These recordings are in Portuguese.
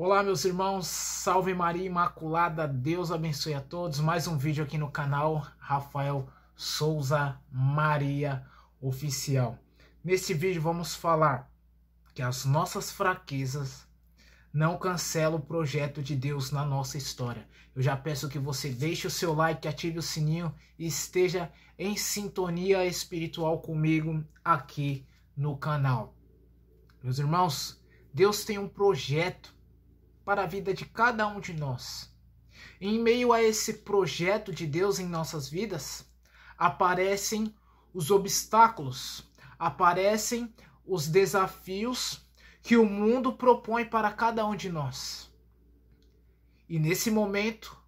Olá, meus irmãos, salve Maria Imaculada, Deus abençoe a todos. Mais um vídeo aqui no canal Rafael Souza Maria Oficial. Neste vídeo vamos falar que as nossas fraquezas não cancelam o projeto de Deus na nossa história. Eu já peço que você deixe o seu like, ative o sininho e esteja em sintonia espiritual comigo aqui no canal. Meus irmãos, Deus tem um projeto para a vida de cada um de nós. E em meio a esse projeto de Deus em nossas vidas, aparecem os obstáculos, aparecem os desafios que o mundo propõe para cada um de nós. E nesse momento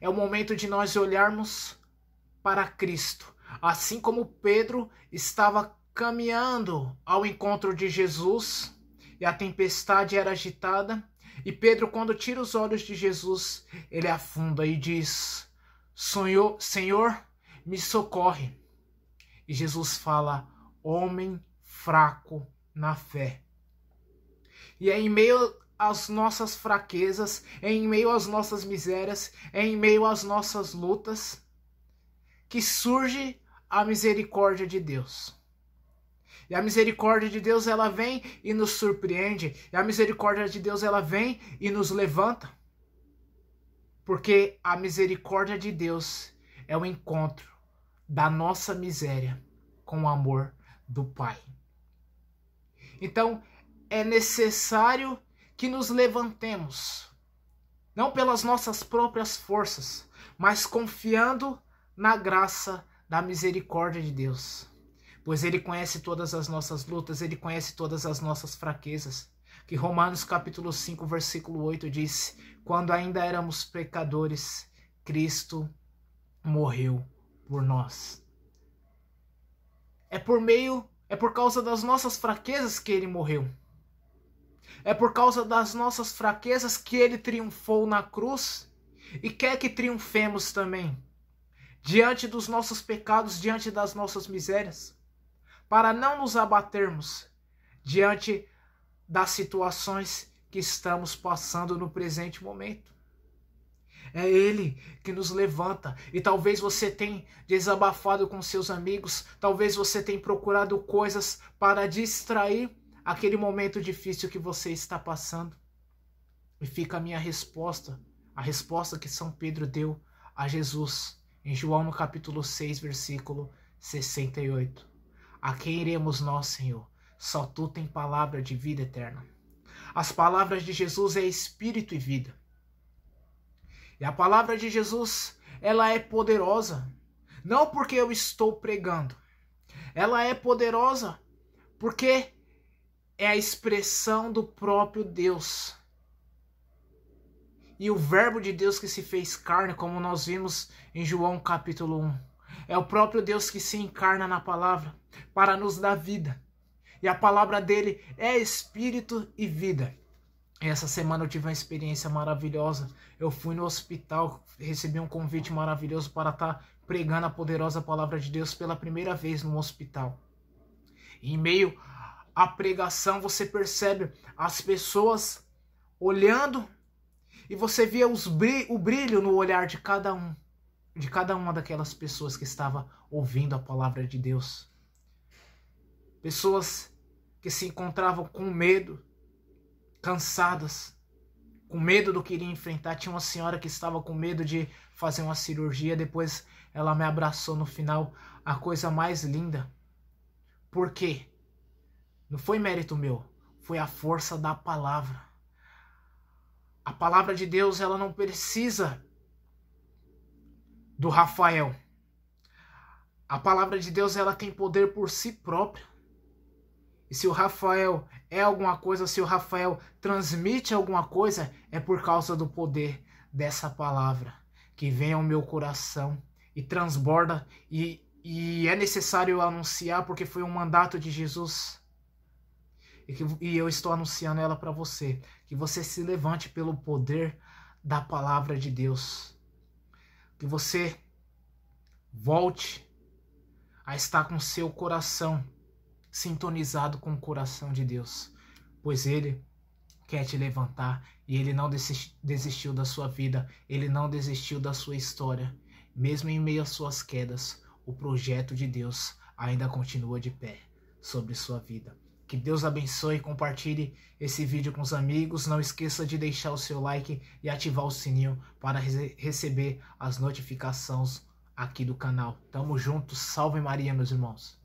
é o momento de nós olharmos para Cristo, assim como Pedro estava caminhando ao encontro de Jesus e a tempestade era agitada, e Pedro, quando tira os olhos de Jesus, ele afunda e diz: Sonhou, Senhor, me socorre. E Jesus fala: Homem fraco na fé. E é em meio às nossas fraquezas, é em meio às nossas misérias, é em meio às nossas lutas, que surge a misericórdia de Deus. E a misericórdia de Deus ela vem e nos surpreende. E a misericórdia de Deus ela vem e nos levanta. Porque a misericórdia de Deus é o encontro da nossa miséria com o amor do Pai. Então, é necessário que nos levantemos, não pelas nossas próprias forças, mas confiando na graça da misericórdia de Deus pois ele conhece todas as nossas lutas, ele conhece todas as nossas fraquezas. Que Romanos capítulo 5, versículo 8 diz: "Quando ainda éramos pecadores, Cristo morreu por nós." É por meio, é por causa das nossas fraquezas que ele morreu. É por causa das nossas fraquezas que ele triunfou na cruz e quer que triunfemos também diante dos nossos pecados, diante das nossas misérias para não nos abatermos diante das situações que estamos passando no presente momento. É Ele que nos levanta. E talvez você tenha desabafado com seus amigos, talvez você tenha procurado coisas para distrair aquele momento difícil que você está passando. E fica a minha resposta, a resposta que São Pedro deu a Jesus em João no capítulo 6, versículo 68. A quem iremos nós, Senhor? Só tu tem palavra de vida eterna. As palavras de Jesus é espírito e vida. E a palavra de Jesus, ela é poderosa, não porque eu estou pregando. Ela é poderosa porque é a expressão do próprio Deus. E o verbo de Deus que se fez carne, como nós vimos em João capítulo 1. É o próprio Deus que se encarna na palavra para nos dar vida. E a palavra dele é espírito e vida. E essa semana eu tive uma experiência maravilhosa. Eu fui no hospital, recebi um convite maravilhoso para estar pregando a poderosa palavra de Deus pela primeira vez no hospital. E em meio à pregação, você percebe as pessoas olhando e você via o brilho no olhar de cada um de cada uma daquelas pessoas que estava ouvindo a palavra de Deus. Pessoas que se encontravam com medo, cansadas, com medo do que iria enfrentar. Tinha uma senhora que estava com medo de fazer uma cirurgia, depois ela me abraçou no final, a coisa mais linda. Por quê? Não foi mérito meu, foi a força da palavra. A palavra de Deus, ela não precisa do Rafael. A palavra de Deus ela tem poder por si própria. E se o Rafael é alguma coisa, se o Rafael transmite alguma coisa, é por causa do poder dessa palavra que vem ao meu coração e transborda e, e é necessário anunciar porque foi um mandato de Jesus. E, que, e eu estou anunciando ela para você, que você se levante pelo poder da palavra de Deus que você volte a estar com seu coração sintonizado com o coração de Deus, pois Ele quer te levantar e Ele não desistiu da sua vida, Ele não desistiu da sua história. Mesmo em meio às suas quedas, o projeto de Deus ainda continua de pé sobre sua vida. Que Deus abençoe, compartilhe esse vídeo com os amigos. Não esqueça de deixar o seu like e ativar o sininho para re receber as notificações aqui do canal. Tamo junto, salve Maria, meus irmãos.